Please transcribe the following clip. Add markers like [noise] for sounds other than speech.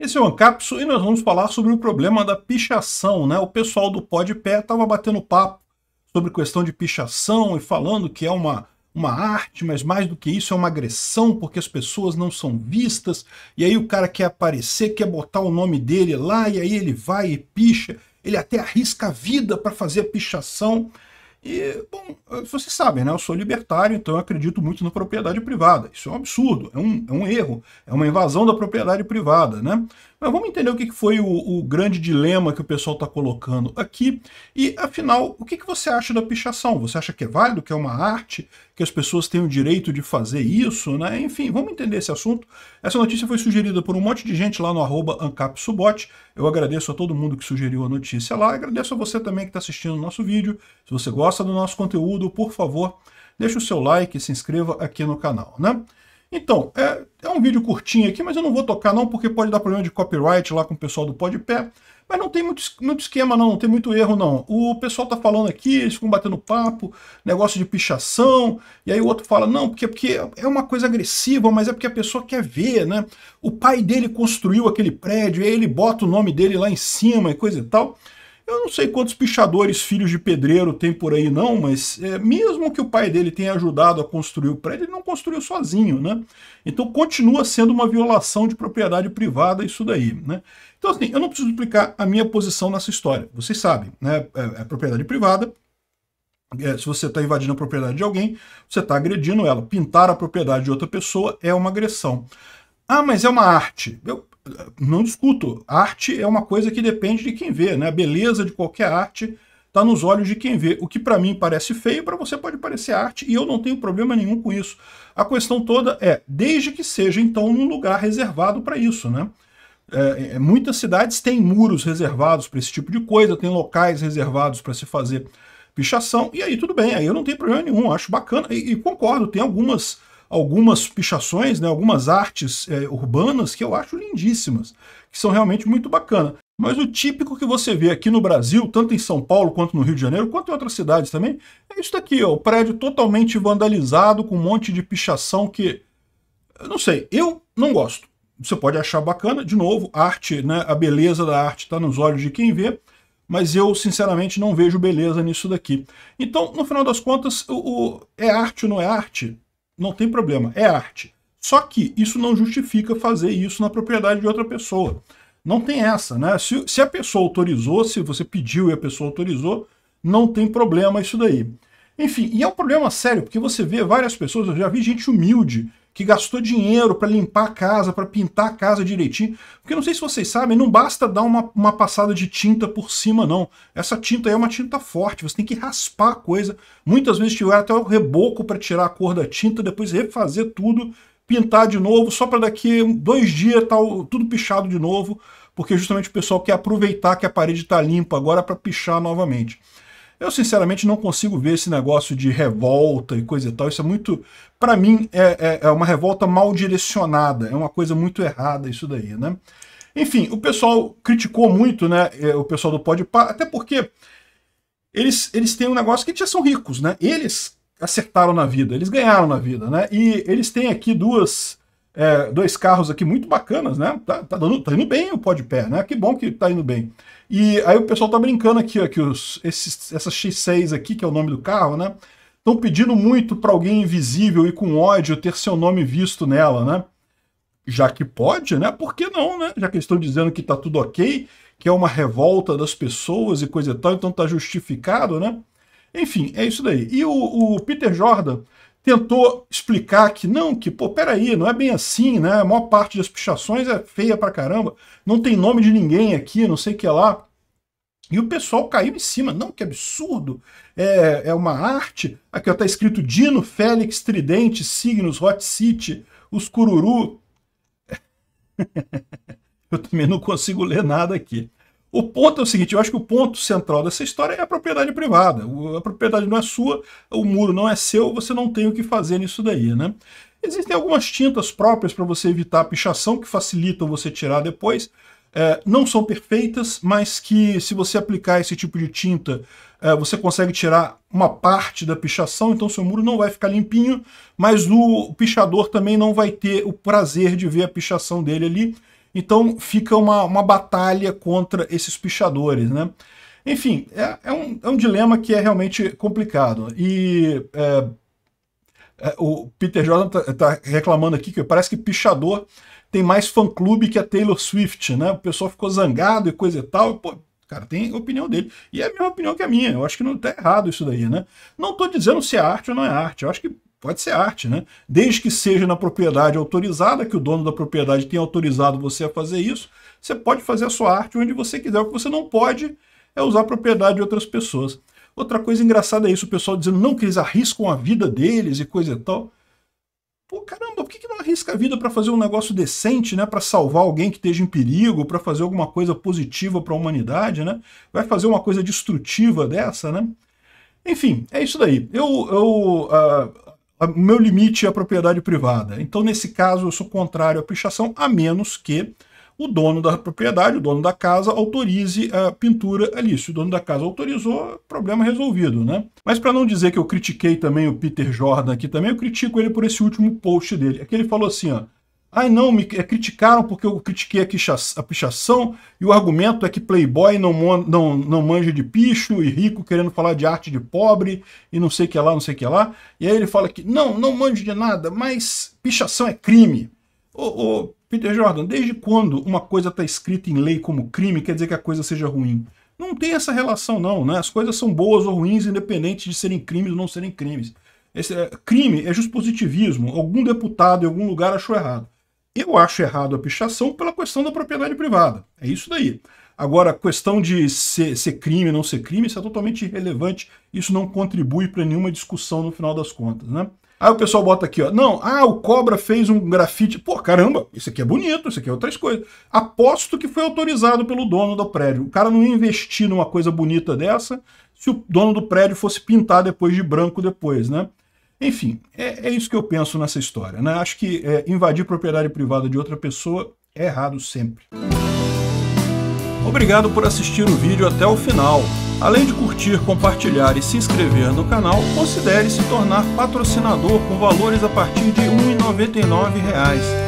Esse é o Ancapso e nós vamos falar sobre o problema da pichação, né? O pessoal do Pó de Pé estava batendo papo sobre questão de pichação e falando que é uma, uma arte, mas mais do que isso é uma agressão porque as pessoas não são vistas e aí o cara quer aparecer, quer botar o nome dele lá e aí ele vai e picha, ele até arrisca a vida para fazer a pichação. E, bom, vocês sabem, né? Eu sou libertário, então eu acredito muito na propriedade privada. Isso é um absurdo, é um, é um erro, é uma invasão da propriedade privada, né? Mas vamos entender o que foi o, o grande dilema que o pessoal está colocando aqui. E, afinal, o que, que você acha da pichação? Você acha que é válido, que é uma arte? que as pessoas têm o direito de fazer isso, né? Enfim, vamos entender esse assunto. Essa notícia foi sugerida por um monte de gente lá no arroba AncapSubot. Eu agradeço a todo mundo que sugeriu a notícia lá. Agradeço a você também que está assistindo o nosso vídeo. Se você gosta do nosso conteúdo, por favor, deixe o seu like e se inscreva aqui no canal, né? Então, é, é, um vídeo curtinho aqui, mas eu não vou tocar não, porque pode dar problema de copyright lá com o pessoal do Podpé. Mas não tem muito, muito esquema não, não tem muito erro não. O pessoal tá falando aqui, eles ficam batendo papo, negócio de pichação, e aí o outro fala, não, porque, porque é uma coisa agressiva, mas é porque a pessoa quer ver, né? O pai dele construiu aquele prédio, e aí ele bota o nome dele lá em cima e coisa e tal. Eu não sei quantos pichadores filhos de pedreiro tem por aí não, mas é, mesmo que o pai dele tenha ajudado a construir o prédio, ele não construiu sozinho, né? Então continua sendo uma violação de propriedade privada isso daí, né? Então assim, eu não preciso explicar a minha posição nessa história. Vocês sabem, né? É, é propriedade privada. É, se você está invadindo a propriedade de alguém, você está agredindo ela. Pintar a propriedade de outra pessoa é uma agressão. Ah, mas é uma arte. Eu não discuto. Arte é uma coisa que depende de quem vê, né? A beleza de qualquer arte está nos olhos de quem vê. O que para mim parece feio, para você pode parecer arte, e eu não tenho problema nenhum com isso. A questão toda é, desde que seja, então, num lugar reservado para isso, né? É, é, muitas cidades têm muros reservados para esse tipo de coisa, tem locais reservados para se fazer pichação, e aí tudo bem, aí eu não tenho problema nenhum, acho bacana, e, e concordo, tem algumas algumas pichações, né, algumas artes é, urbanas que eu acho lindíssimas, que são realmente muito bacanas. Mas o típico que você vê aqui no Brasil, tanto em São Paulo quanto no Rio de Janeiro, quanto em outras cidades também, é isso daqui, ó, o prédio totalmente vandalizado, com um monte de pichação que. Eu não sei, eu não gosto. Você pode achar bacana, de novo, arte, né? A beleza da arte está nos olhos de quem vê, mas eu, sinceramente, não vejo beleza nisso daqui. Então, no final das contas, o, o é arte ou não é arte? não tem problema, é arte. Só que isso não justifica fazer isso na propriedade de outra pessoa. Não tem essa, né? Se, se a pessoa autorizou, se você pediu e a pessoa autorizou, não tem problema isso daí. Enfim, e é um problema sério, porque você vê várias pessoas, eu já vi gente humilde que gastou dinheiro para limpar a casa, para pintar a casa direitinho. Porque não sei se vocês sabem, não basta dar uma, uma passada de tinta por cima, não. Essa tinta é uma tinta forte, você tem que raspar a coisa. Muitas vezes tiver até o reboco para tirar a cor da tinta, depois refazer tudo, pintar de novo, só para daqui dois dias tá tudo pichado de novo, porque justamente o pessoal quer aproveitar que a parede está limpa agora para pichar novamente. Eu, sinceramente, não consigo ver esse negócio de revolta e coisa e tal. Isso é muito. Para mim, é, é, é, uma revolta mal direcionada. É uma coisa muito errada, isso daí, né? Enfim, o pessoal criticou muito, né? É, o pessoal do Pode até porque eles, eles têm um negócio que já são ricos, né? Eles acertaram na vida, eles ganharam na vida, né? E eles têm aqui duas é, dois carros aqui muito bacanas, né? Tá, tá, dando, tá indo bem o pó de pé, né? Que bom que tá indo bem. E aí o pessoal tá brincando aqui, ó, que os, esses, essa X6 aqui, que é o nome do carro, né? Estão pedindo muito para alguém invisível e com ódio ter seu nome visto nela, né? Já que pode, né? Por que não, né? Já que eles estão dizendo que tá tudo ok, que é uma revolta das pessoas e coisa e tal, então tá justificado, né? Enfim, é isso daí. E o, o Peter Jordan tentou explicar que não, que pô, peraí, não é bem assim, né? A maior parte das pichações é feia pra caramba, não tem nome de ninguém aqui, não sei o que lá. E o pessoal caiu em cima, não, que absurdo, é, é uma arte. Aqui ó, tá escrito Dino, Félix, Tridente, Signos, Hot City, Os Cururu. [laughs] Eu também não consigo ler nada aqui. O ponto é o seguinte: eu acho que o ponto central dessa história é a propriedade privada. a propriedade não é sua, o muro não é seu, você não tem o que fazer nisso daí, né? Existem algumas tintas próprias para você evitar a pichação que facilitam você tirar depois. É, não são perfeitas, mas que se você aplicar esse tipo de tinta, é, você consegue tirar uma parte da pichação, então seu muro não vai ficar limpinho, mas o pichador também não vai ter o prazer de ver a pichação dele ali, então fica uma, uma batalha contra esses pichadores, né? Enfim, é, é, um, é um dilema que é realmente complicado. E é, é, o Peter Jordan tá, tá, reclamando aqui que parece que pichador tem mais fã-clube que a Taylor Swift, né? O pessoal ficou zangado e coisa e tal. E, pô, cara, tem a opinião dele. E é a mesma opinião que a minha. Eu acho que não tá errado isso daí, né? Não tô dizendo se é arte ou não é arte. Eu acho que Pode ser arte, né? Desde que seja na propriedade autorizada, que o dono da propriedade tenha autorizado você a fazer isso, você pode fazer a sua arte onde você quiser. O que você não pode é usar a propriedade de outras pessoas. Outra coisa engraçada é isso, o pessoal dizendo não que eles arriscam a vida deles e coisa e tal. Pô, caramba, por que, que não arrisca a vida para fazer um negócio decente, né? Para salvar alguém que esteja em perigo, para fazer alguma coisa positiva para a humanidade, né? Vai fazer uma coisa destrutiva dessa, né? Enfim, é isso daí. Eu, eu uh, o meu limite é a propriedade privada. Então, nesse caso, eu sou contrário à pichação, a menos que o dono da propriedade, o dono da casa, autorize a pintura ali. Se o dono da casa autorizou, problema resolvido, né? Mas para não dizer que eu critiquei também o Peter Jordan aqui também, eu critico ele por esse último post dele. Aqui é ele falou assim, ó, Ai não, me é, criticaram porque eu critiquei a, pichação e o argumento é que playboy não, não, não manja de picho e rico querendo falar de arte de pobre e não sei o que lá, não sei o que lá. E aí ele fala que não, não manja de nada, mas pichação é crime. Ô, ô Peter Jordan, desde quando uma coisa está escrita em lei como crime quer dizer que a coisa seja ruim? Não tem essa relação não, né? As coisas são boas ou ruins independente de serem crimes ou não serem crimes. Esse, é, crime é justpositivismo. Algum deputado em algum lugar achou errado eu acho errado a pichação pela questão da propriedade privada. É isso daí. Agora, a questão de ser, ser crime ou não ser crime, isso é totalmente irrelevante. Isso não contribui para nenhuma discussão no final das contas, né? Aí o pessoal bota aqui, ó. Não, ah, o Cobra fez um grafite. Pô, caramba, isso aqui é bonito, isso aqui é outras coisas. Aposto que foi autorizado pelo dono do prédio. O cara não ia investir numa coisa bonita dessa se o dono do prédio fosse pintar depois de branco depois, né? Enfim, é, é isso que eu penso nessa história. Né? Acho que é, invadir propriedade privada de outra pessoa é errado sempre. Obrigado por assistir o vídeo até o final. Além de curtir, compartilhar e se inscrever no canal, considere se tornar patrocinador com valores a partir de R$ 1,99